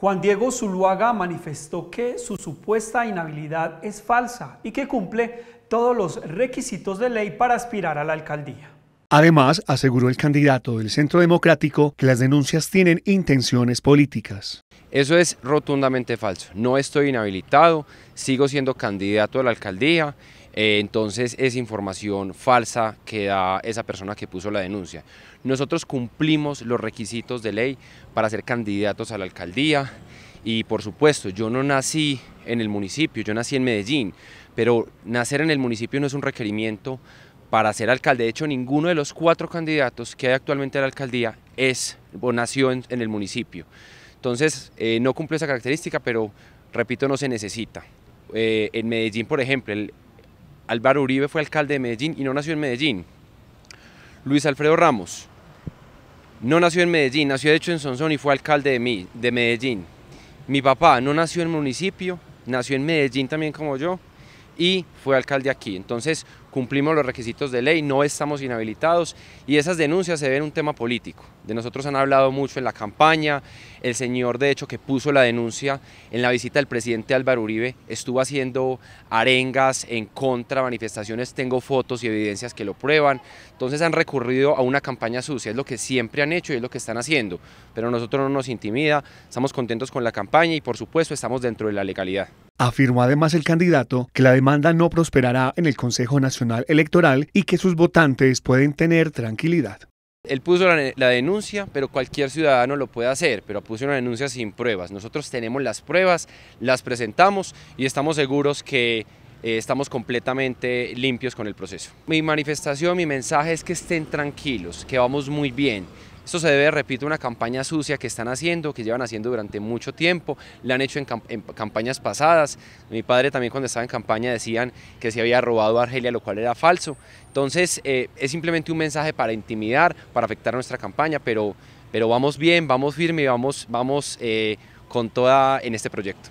Juan Diego Zuluaga manifestó que su supuesta inhabilidad es falsa y que cumple todos los requisitos de ley para aspirar a la alcaldía. Además, aseguró el candidato del Centro Democrático que las denuncias tienen intenciones políticas. Eso es rotundamente falso. No estoy inhabilitado, sigo siendo candidato a la alcaldía eh, entonces es información falsa que da esa persona que puso la denuncia. Nosotros cumplimos los requisitos de ley para ser candidatos a la alcaldía y por supuesto yo no nací en el municipio, yo nací en Medellín, pero nacer en el municipio no es un requerimiento para ser alcalde. De hecho, ninguno de los cuatro candidatos que hay actualmente a la alcaldía es nació en, el municipio. Entonces, eh, no cumple esa característica, pero repito, no se necesita. Eh, en Medellín, por ejemplo, el, Álvaro Uribe fue alcalde de Medellín y no nació en Medellín. Luis Alfredo Ramos no nació en Medellín, nació de hecho en Sonsón y fue alcalde de, de Medellín. Mi papá no nació en el municipio, nació en Medellín también como yo y fue alcalde aquí. Entonces cumplimos los requisitos de ley, no estamos inhabilitados y esas denuncias se ven un tema político. De nosotros han hablado mucho en la campaña, el señor de hecho que puso la denuncia en la visita del presidente Álvaro Uribe estuvo haciendo arengas en contra, manifestaciones, tengo fotos y evidencias que lo prueban. Entonces han recurrido a una campaña sucia, es lo que siempre han hecho y es lo que están haciendo, pero nosotros no nos intimida, estamos contentos con la campaña y por supuesto estamos dentro de la legalidad. Afirmó además el candidato que la demanda no prosperará en el Consejo Nacional Electoral y que sus votantes pueden tener tranquilidad. Él puso la, denuncia, pero cualquier ciudadano lo puede hacer, pero puso una denuncia sin pruebas. Nosotros tenemos las pruebas, las presentamos y estamos seguros que eh, estamos completamente limpios con el proceso. Mi manifestación, mi mensaje es que estén tranquilos, que vamos muy bien, esto se debe, repito, a una campaña sucia que están haciendo, que llevan haciendo durante mucho tiempo, la han hecho en, campañas pasadas. Mi padre también cuando estaba en campaña decían que se había robado a Argelia, lo cual era falso. Entonces eh, es simplemente un mensaje para intimidar, para afectar nuestra campaña, pero, pero vamos bien, vamos firme y vamos, vamos eh, con toda en este proyecto.